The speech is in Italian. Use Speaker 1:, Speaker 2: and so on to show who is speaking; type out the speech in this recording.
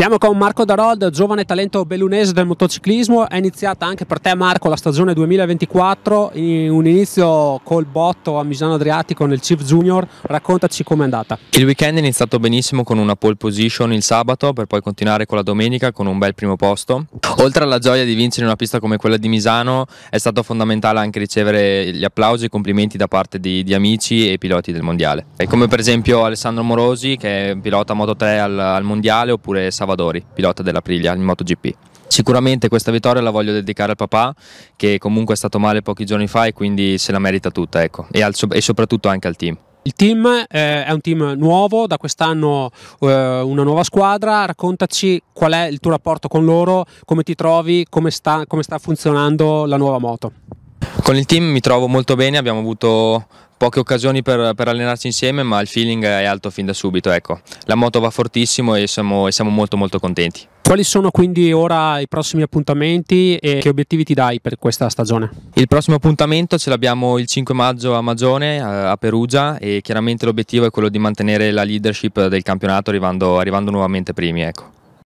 Speaker 1: Siamo con Marco Darold, giovane talento bellunese del motociclismo. È iniziata anche per te, Marco, la stagione 2024. In un inizio col botto a Misano Adriatico nel Chief Junior. Raccontaci com'è andata.
Speaker 2: Il weekend è iniziato benissimo con una pole position il sabato, per poi continuare con la domenica con un bel primo posto. Oltre alla gioia di vincere in una pista come quella di Misano, è stato fondamentale anche ricevere gli applausi e i complimenti da parte di, di amici e piloti del mondiale. E come per esempio Alessandro Morosi, che è pilota Moto 3 al, al mondiale, oppure Savannah Savadori, pilota dell'Aprilia in MotoGP. Sicuramente questa vittoria la voglio dedicare al papà che comunque è stato male pochi giorni fa e quindi se la merita tutta ecco. e, al, e soprattutto anche al team.
Speaker 1: Il team eh, è un team nuovo, da quest'anno eh, una nuova squadra, raccontaci qual è il tuo rapporto con loro, come ti trovi, come sta, come sta funzionando la nuova moto.
Speaker 2: Con il team mi trovo molto bene, abbiamo avuto poche occasioni per, per, allenarci insieme ma il feeling è alto fin da subito ecco. la moto va fortissimo e siamo, e siamo molto molto contenti
Speaker 1: quali sono quindi ora i prossimi appuntamenti e che obiettivi ti dai per questa stagione?
Speaker 2: Il prossimo appuntamento ce l'abbiamo il 5 maggio a Magione, a Perugia e chiaramente l'obiettivo è quello di mantenere la leadership del campionato arrivando, arrivando nuovamente primi. Ecco.